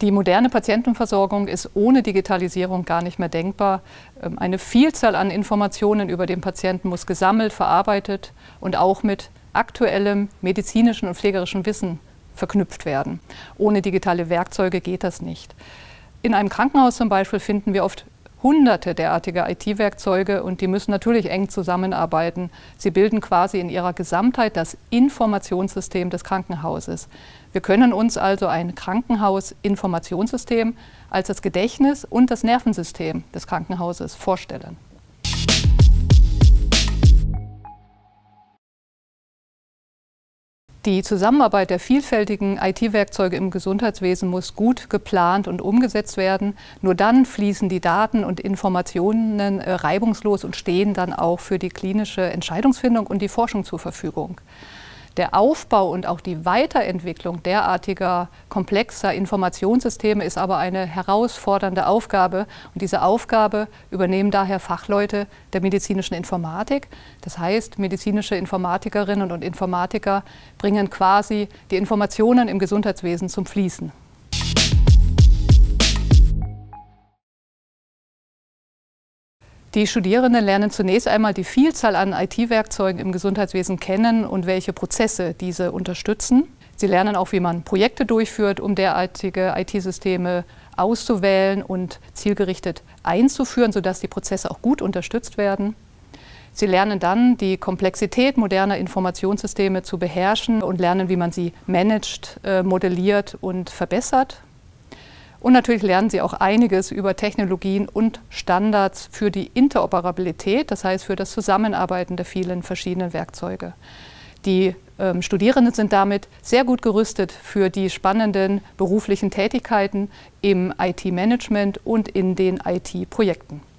Die moderne Patientenversorgung ist ohne Digitalisierung gar nicht mehr denkbar. Ähm, eine Vielzahl an Informationen über den Patienten muss gesammelt, verarbeitet und auch mit aktuellem medizinischen und pflegerischen Wissen verknüpft werden. Ohne digitale Werkzeuge geht das nicht. In einem Krankenhaus zum Beispiel finden wir oft hunderte derartiger IT-Werkzeuge und die müssen natürlich eng zusammenarbeiten. Sie bilden quasi in ihrer Gesamtheit das Informationssystem des Krankenhauses. Wir können uns also ein Krankenhaus-Informationssystem als das Gedächtnis und das Nervensystem des Krankenhauses vorstellen. Die Zusammenarbeit der vielfältigen IT-Werkzeuge im Gesundheitswesen muss gut geplant und umgesetzt werden. Nur dann fließen die Daten und Informationen äh, reibungslos und stehen dann auch für die klinische Entscheidungsfindung und die Forschung zur Verfügung der Aufbau und auch die Weiterentwicklung derartiger komplexer Informationssysteme ist aber eine herausfordernde Aufgabe. Und diese Aufgabe übernehmen daher Fachleute der medizinischen Informatik. Das heißt, medizinische Informatikerinnen und Informatiker bringen quasi die Informationen im Gesundheitswesen zum Fließen. Die Studierenden lernen zunächst einmal die Vielzahl an IT-Werkzeugen im Gesundheitswesen kennen und welche Prozesse diese unterstützen. Sie lernen auch, wie man Projekte durchführt, um derartige IT-Systeme auszuwählen und zielgerichtet einzuführen, sodass die Prozesse auch gut unterstützt werden. Sie lernen dann, die Komplexität moderner Informationssysteme zu beherrschen und lernen, wie man sie managt, äh, modelliert und verbessert. Und natürlich lernen sie auch einiges über Technologien und Standards für die Interoperabilität, das heißt für das Zusammenarbeiten der vielen verschiedenen Werkzeuge. Die ähm, Studierenden sind damit sehr gut gerüstet für die spannenden beruflichen Tätigkeiten im IT-Management und in den IT-Projekten.